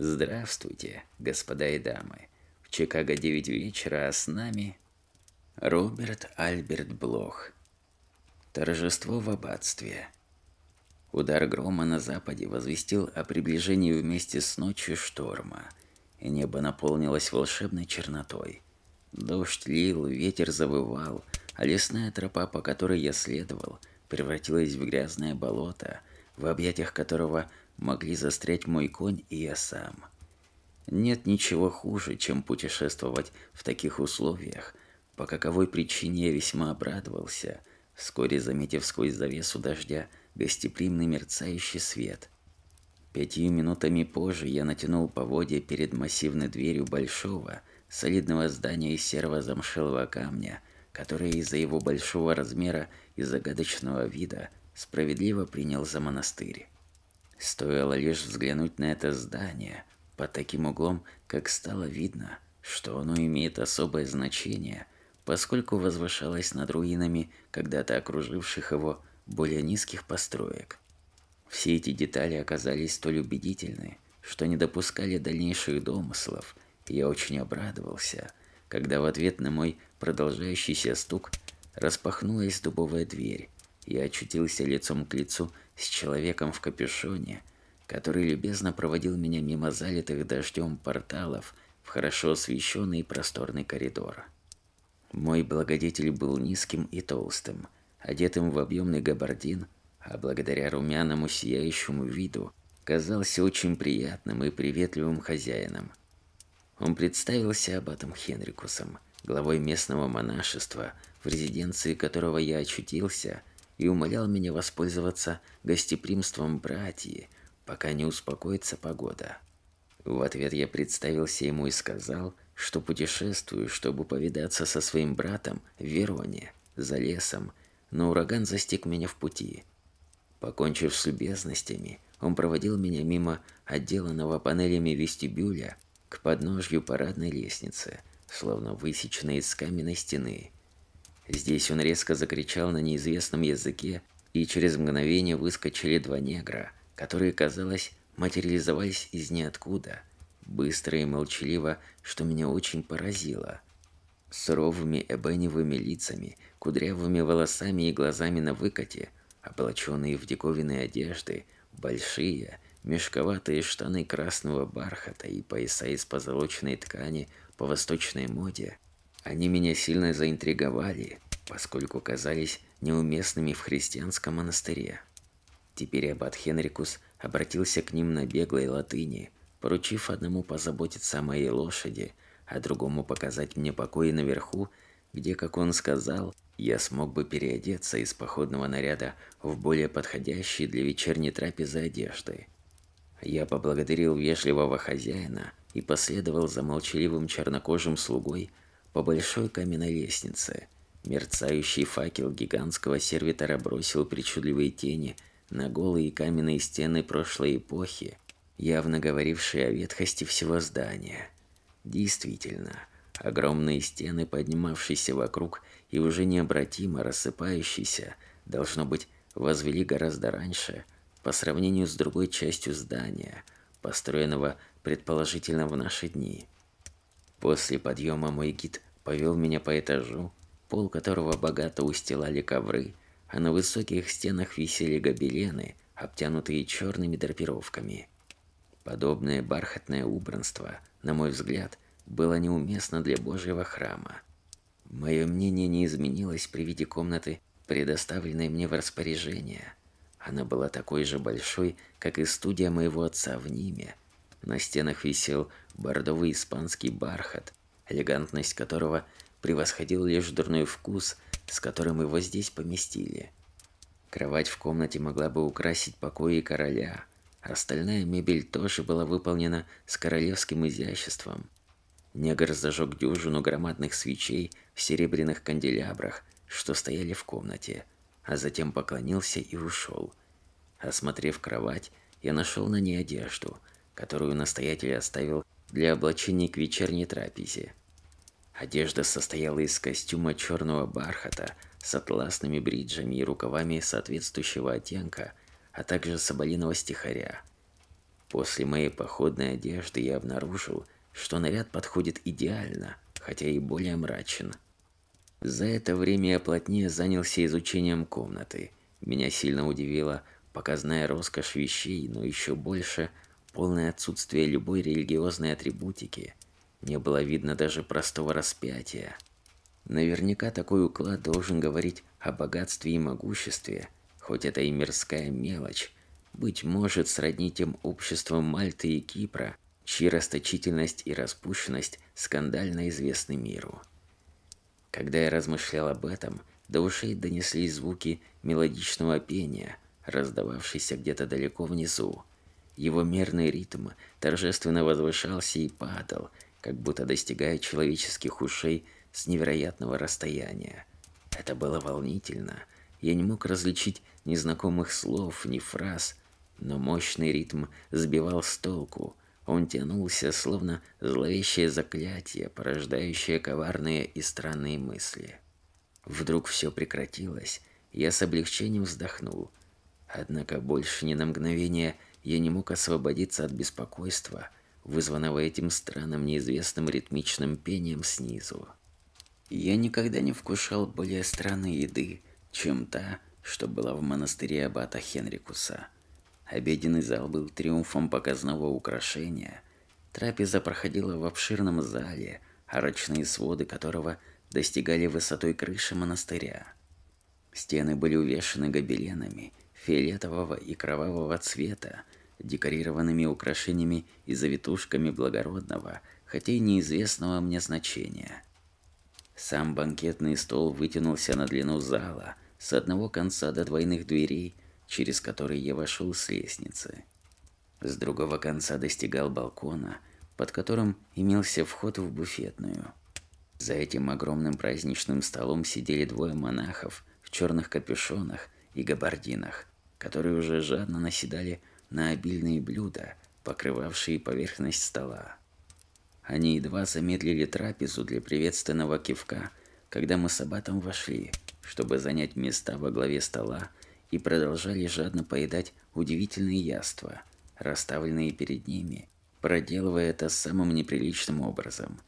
Здравствуйте, господа и дамы. В Чикаго 9 вечера, а с нами Роберт Альберт Блох. Торжество в аббатстве. Удар грома на западе возвестил о приближении вместе с ночью шторма, и небо наполнилось волшебной чернотой. Дождь лил, ветер завывал, а лесная тропа, по которой я следовал, превратилась в грязное болото, в объятиях которого могли застрять мой конь и я сам. Нет ничего хуже, чем путешествовать в таких условиях, по каковой причине я весьма обрадовался, вскоре заметив сквозь завесу дождя гостеприимный мерцающий свет. Пятью минутами позже я натянул поводья перед массивной дверью большого, солидного здания из серого замшелого камня, которое из-за его большого размера и загадочного вида справедливо принял за монастырь. Стоило лишь взглянуть на это здание под таким углом, как стало видно, что оно имеет особое значение, поскольку возвышалось над руинами когда-то окруживших его более низких построек. Все эти детали оказались столь убедительны, что не допускали дальнейших домыслов, и я очень обрадовался, когда в ответ на мой продолжающийся стук распахнулась дубовая дверь, и я очутился лицом к лицу с человеком в капюшоне, который любезно проводил меня мимо залитых дождем порталов в хорошо освещенный просторный коридор. Мой благодетель был низким и толстым, одетым в объемный габардин, а благодаря румяному сияющему виду казался очень приятным и приветливым хозяином. Он представился аббатом Хенрикусом, главой местного монашества, в резиденции которого я очутился – и умолял меня воспользоваться гостеприимством братьи, пока не успокоится погода. В ответ я представился ему и сказал, что путешествую, чтобы повидаться со своим братом в Вероне, за лесом, но ураган застиг меня в пути. Покончив с любезностями, он проводил меня мимо отделанного панелями вестибюля к подножью парадной лестницы, словно высеченной из каменной стены. Здесь он резко закричал на неизвестном языке, и через мгновение выскочили два негра, которые, казалось, материализовались из ниоткуда, быстро и молчаливо, что меня очень поразило. С суровыми эбеневыми лицами, кудрявыми волосами и глазами на выкате, облаченные в диковинные одежды, большие, мешковатые штаны красного бархата и пояса из позолоченной ткани по восточной моде – они меня сильно заинтриговали, поскольку казались неуместными в христианском монастыре. Теперь аббат Хенрикус обратился к ним на беглой латыни, поручив одному позаботиться о моей лошади, а другому показать мне покои наверху, где, как он сказал, я смог бы переодеться из походного наряда в более подходящие для вечерней трапезы одежды. Я поблагодарил вежливого хозяина и последовал за молчаливым чернокожим слугой по большой каменной лестнице. Мерцающий факел гигантского сервитора бросил причудливые тени на голые каменные стены прошлой эпохи, явно говорившие о ветхости всего здания. Действительно, огромные стены, поднимавшиеся вокруг и уже необратимо рассыпающиеся, должно быть, возвели гораздо раньше по сравнению с другой частью здания, построенного предположительно в наши дни. После подъема мой гид повел меня по этажу, пол которого богато устилали ковры, а на высоких стенах висели гобелены, обтянутые черными драпировками. Подобное бархатное убранство, на мой взгляд, было неуместно для Божьего храма. Мое мнение не изменилось при виде комнаты, предоставленной мне в распоряжение. Она была такой же большой, как и студия моего отца в Ниме. На стенах висел бордовый испанский бархат, элегантность которого превосходил лишь дурной вкус, с которым его здесь поместили. Кровать в комнате могла бы украсить покои короля, а остальная мебель тоже была выполнена с королевским изяществом. Негр зажег дюжину громадных свечей в серебряных канделябрах, что стояли в комнате, а затем поклонился и ушел. Осмотрев кровать, я нашел на ней одежду, которую настоятель оставил для облачения к вечерней трапезе. Одежда состояла из костюма черного бархата с атласными бриджами и рукавами соответствующего оттенка, а также соболиного стихаря. После моей походной одежды я обнаружил, что наряд подходит идеально, хотя и более мрачен. За это время я плотнее занялся изучением комнаты. Меня сильно удивила показная роскошь вещей, но еще больше – полное отсутствие любой религиозной атрибутики, не было видно даже простого распятия. Наверняка такой уклад должен говорить о богатстве и могуществе, хоть это и мирская мелочь, быть может сродни тем обществом Мальты и Кипра, чьи расточительность и распущенность скандально известны миру. Когда я размышлял об этом, до ушей донеслись звуки мелодичного пения, раздававшиеся где-то далеко внизу, его мерный ритм торжественно возвышался и падал, как будто достигая человеческих ушей с невероятного расстояния. Это было волнительно. Я не мог различить ни знакомых слов, ни фраз, но мощный ритм сбивал с толку. Он тянулся, словно зловещее заклятие, порождающее коварные и странные мысли. Вдруг все прекратилось, я с облегчением вздохнул. Однако больше ни на мгновение я не мог освободиться от беспокойства, вызванного этим странным неизвестным ритмичным пением снизу. Я никогда не вкушал более странной еды, чем та, что была в монастыре аббата Хенрикуса. Обеденный зал был триумфом показного украшения. Трапеза проходила в обширном зале, арочные своды которого достигали высотой крыши монастыря. Стены были увешаны гобеленами – фиолетового и кровавого цвета, декорированными украшениями и завитушками благородного, хотя и неизвестного мне значения. Сам банкетный стол вытянулся на длину зала, с одного конца до двойных дверей, через которые я вошел с лестницы. С другого конца достигал балкона, под которым имелся вход в буфетную. За этим огромным праздничным столом сидели двое монахов в черных капюшонах и габардинах, которые уже жадно наседали на обильные блюда, покрывавшие поверхность стола. Они едва замедлили трапезу для приветственного кивка, когда мы с Абатом вошли, чтобы занять места во главе стола и продолжали жадно поедать удивительные яства, расставленные перед ними, проделывая это самым неприличным образом.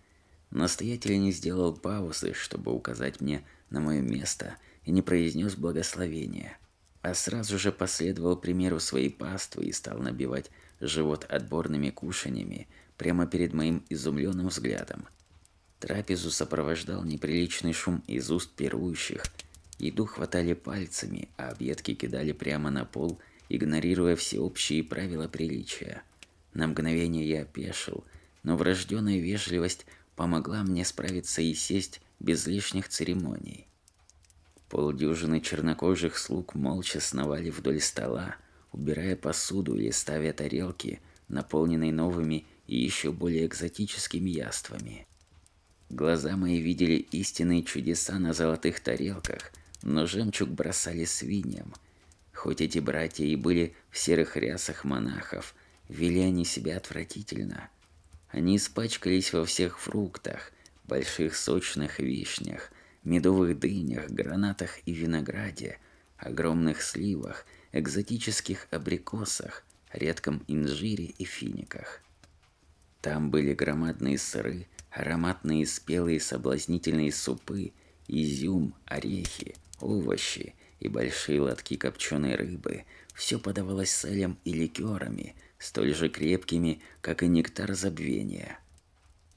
Настоятель не сделал паузы, чтобы указать мне на мое место и не произнес благословения – а сразу же последовал примеру своей паствы и стал набивать живот отборными кушаньями прямо перед моим изумленным взглядом. Трапезу сопровождал неприличный шум из уст пирующих. Еду хватали пальцами, а объедки кидали прямо на пол, игнорируя всеобщие правила приличия. На мгновение я опешил, но врожденная вежливость помогла мне справиться и сесть без лишних церемоний. Полдюжины чернокожих слуг молча сновали вдоль стола, убирая посуду или ставя тарелки, наполненные новыми и еще более экзотическими яствами. Глаза мои видели истинные чудеса на золотых тарелках, но жемчуг бросали свиньям. Хоть эти братья и были в серых рясах монахов, вели они себя отвратительно. Они испачкались во всех фруктах, больших сочных вишнях – медовых дынях, гранатах и винограде, огромных сливах, экзотических абрикосах, редком инжире и финиках. Там были громадные сыры, ароматные спелые соблазнительные супы, изюм, орехи, овощи и большие лотки копченой рыбы. Все подавалось салем и ликерами, столь же крепкими, как и нектар забвения.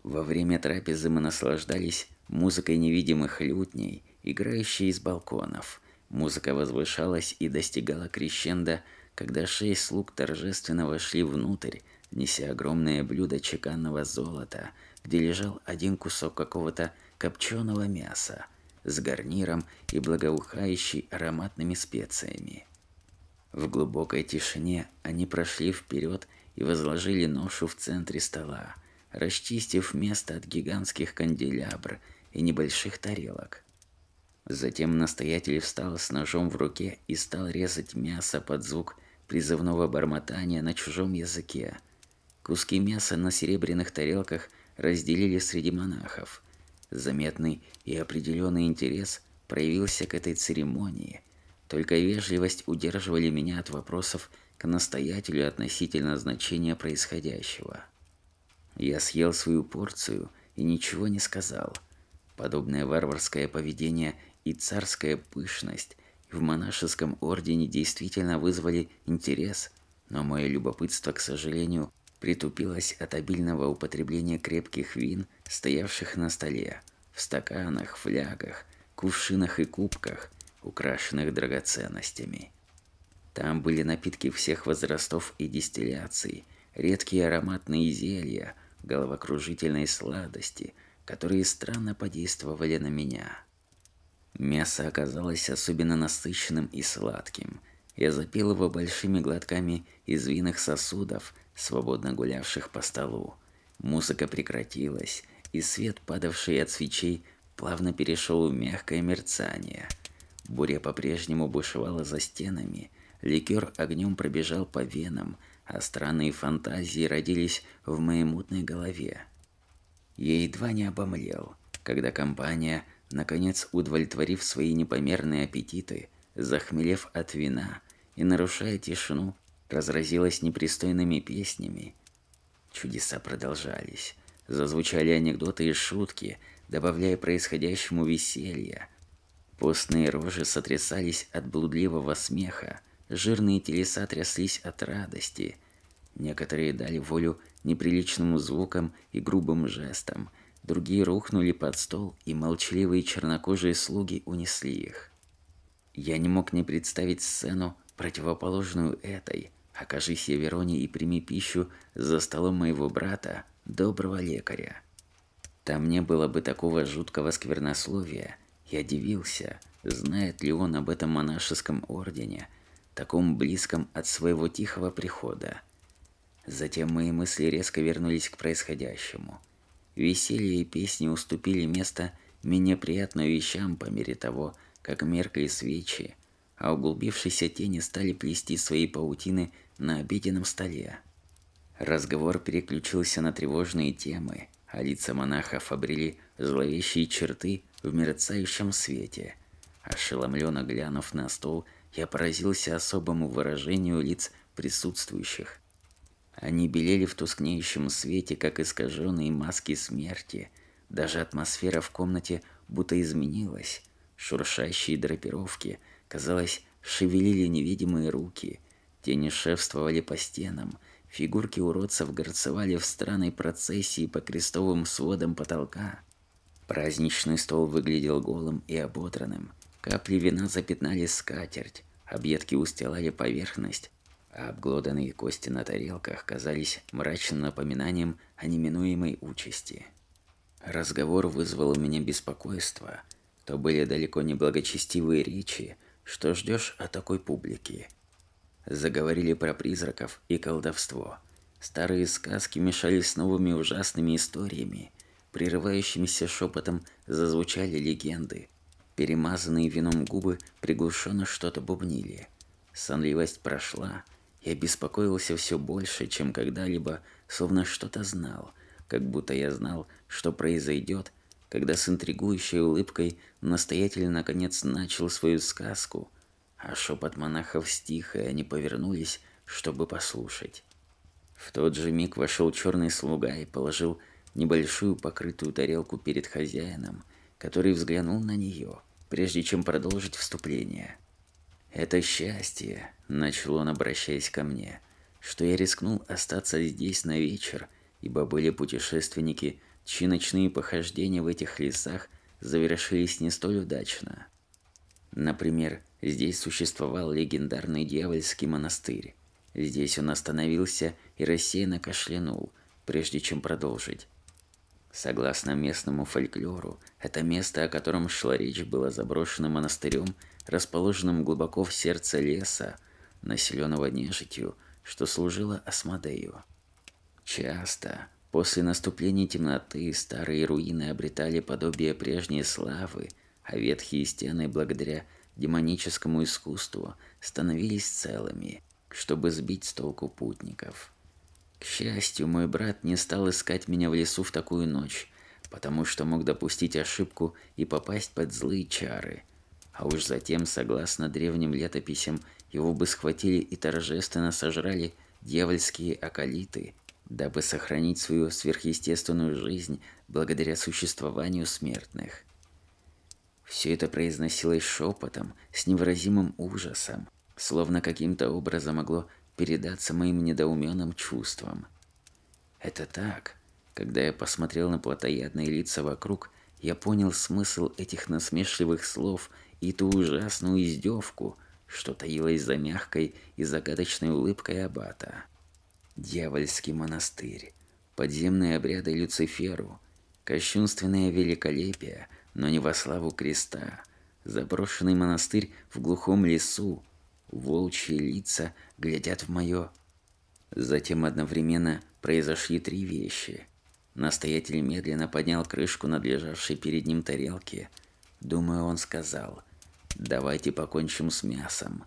Во время трапезы мы наслаждались музыкой невидимых лютней, играющей из балконов. Музыка возвышалась и достигала крещенда, когда шесть слуг торжественно вошли внутрь, неся огромное блюдо чеканного золота, где лежал один кусок какого-то копченого мяса с гарниром и благоухающий ароматными специями. В глубокой тишине они прошли вперед и возложили ношу в центре стола, расчистив место от гигантских канделябр – и небольших тарелок. Затем настоятель встал с ножом в руке и стал резать мясо под звук призывного бормотания на чужом языке. Куски мяса на серебряных тарелках разделили среди монахов. Заметный и определенный интерес проявился к этой церемонии. Только вежливость удерживали меня от вопросов к настоятелю относительно значения происходящего. Я съел свою порцию и ничего не сказал – Подобное варварское поведение и царская пышность в монашеском ордене действительно вызвали интерес, но мое любопытство, к сожалению, притупилось от обильного употребления крепких вин, стоявших на столе, в стаканах, флягах, кувшинах и кубках, украшенных драгоценностями. Там были напитки всех возрастов и дистилляций, редкие ароматные зелья, головокружительные сладости – которые странно подействовали на меня. Мясо оказалось особенно насыщенным и сладким. Я запил его большими глотками из винных сосудов, свободно гулявших по столу. Музыка прекратилась, и свет, падавший от свечей, плавно перешел в мягкое мерцание. Буря по-прежнему бушевала за стенами, ликер огнем пробежал по венам, а странные фантазии родились в моей мутной голове. Я едва не обомлел, когда компания, наконец удовлетворив свои непомерные аппетиты, захмелев от вина и нарушая тишину, разразилась непристойными песнями. Чудеса продолжались. Зазвучали анекдоты и шутки, добавляя происходящему веселья. Постные рожи сотрясались от блудливого смеха, жирные телеса тряслись от радости – Некоторые дали волю неприличным звукам и грубым жестам, другие рухнули под стол, и молчаливые чернокожие слуги унесли их. Я не мог не представить сцену, противоположную этой. Окажись я Вероне и прими пищу за столом моего брата, доброго лекаря. Там не было бы такого жуткого сквернословия. Я дивился, знает ли он об этом монашеском ордене, таком близком от своего тихого прихода. Затем мои мысли резко вернулись к происходящему. Веселье и песни уступили место менее приятным вещам по мере того, как меркли свечи, а углубившиеся тени стали плести свои паутины на обеденном столе. Разговор переключился на тревожные темы, а лица монахов обрели зловещие черты в мерцающем свете. Ошеломленно глянув на стол, я поразился особому выражению лиц присутствующих. Они белели в тускнеющем свете, как искаженные маски смерти. Даже атмосфера в комнате будто изменилась. Шуршащие драпировки, казалось, шевелили невидимые руки. Тени шефствовали по стенам. Фигурки уродцев горцевали в странной процессии по крестовым сводам потолка. Праздничный стол выглядел голым и ободранным. Капли вина запятнали скатерть, объедки устилали поверхность, а обглоданные кости на тарелках казались мрачным напоминанием о неминуемой участи. Разговор вызвал у меня беспокойство. То были далеко не благочестивые речи, что ждешь от такой публики. Заговорили про призраков и колдовство. Старые сказки мешались с новыми ужасными историями. Прерывающимся шепотом зазвучали легенды. Перемазанные вином губы приглушенно что-то бубнили. Сонливость прошла, я беспокоился все больше, чем когда-либо, словно что-то знал, как будто я знал, что произойдет, когда с интригующей улыбкой настоятель наконец начал свою сказку, а шепот монахов стих, и они повернулись, чтобы послушать. В тот же миг вошел черный слуга и положил небольшую покрытую тарелку перед хозяином, который взглянул на нее, прежде чем продолжить вступление. Это счастье, начал он, обращаясь ко мне, что я рискнул остаться здесь на вечер, ибо были путешественники, чьи ночные похождения в этих лесах завершились не столь удачно. Например, здесь существовал легендарный дьявольский монастырь. Здесь он остановился и рассеянно кашлянул, прежде чем продолжить. Согласно местному фольклору, это место, о котором шла речь, было заброшенным монастырем – расположенном глубоко в сердце леса, населенного нежитью, что служило Асмодею. Часто после наступления темноты старые руины обретали подобие прежней славы, а ветхие стены благодаря демоническому искусству становились целыми, чтобы сбить с толку путников. К счастью, мой брат не стал искать меня в лесу в такую ночь, потому что мог допустить ошибку и попасть под злые чары – а уж затем, согласно древним летописям, его бы схватили и торжественно сожрали дьявольские околиты, дабы сохранить свою сверхъестественную жизнь благодаря существованию смертных. Все это произносилось шепотом, с невыразимым ужасом, словно каким-то образом могло передаться моим недоуменным чувствам. Это так. Когда я посмотрел на плотоядные лица вокруг, я понял смысл этих насмешливых слов – и ту ужасную издевку, что таилась за мягкой и загадочной улыбкой Аббата. Дьявольский монастырь, подземные обряды Люциферу, кощунственное великолепие, но не во славу креста, заброшенный монастырь в глухом лесу, волчьи лица глядят в мое. Затем одновременно произошли три вещи. Настоятель медленно поднял крышку надлежавшей перед ним тарелки. Думаю, он сказал – давайте покончим с мясом.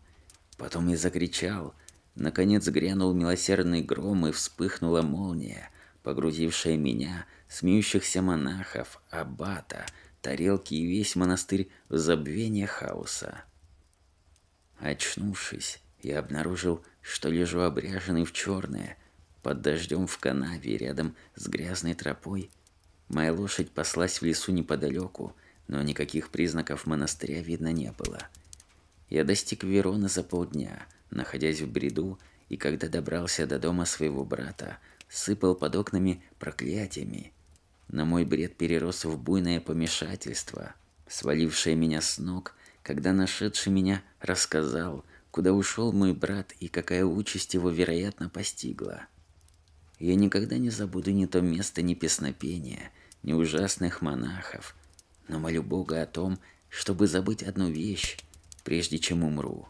Потом я закричал. Наконец грянул милосердный гром и вспыхнула молния, погрузившая меня, смеющихся монахов, аббата, тарелки и весь монастырь в забвение хаоса. Очнувшись, я обнаружил, что лежу обряженный в черное, под дождем в канаве рядом с грязной тропой. Моя лошадь послась в лесу неподалеку, но никаких признаков монастыря видно не было. Я достиг Вероны за полдня, находясь в бреду, и когда добрался до дома своего брата, сыпал под окнами проклятиями. Но мой бред перерос в буйное помешательство, свалившее меня с ног, когда нашедший меня рассказал, куда ушел мой брат и какая участь его, вероятно, постигла. Я никогда не забуду ни то место, ни песнопения, ни ужасных монахов – но молю Бога о том, чтобы забыть одну вещь, прежде чем умру.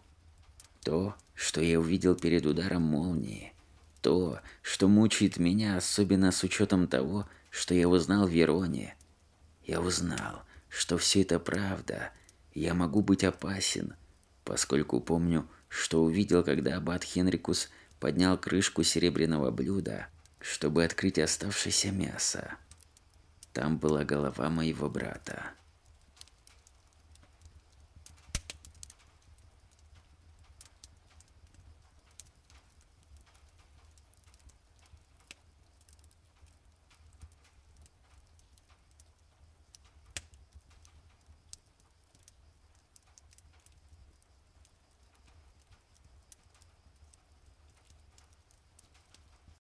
То, что я увидел перед ударом молнии. То, что мучает меня, особенно с учетом того, что я узнал в Вероне. Я узнал, что все это правда. Я могу быть опасен, поскольку помню, что увидел, когда аббат Хенрикус поднял крышку серебряного блюда, чтобы открыть оставшееся мясо. Там была голова моего брата.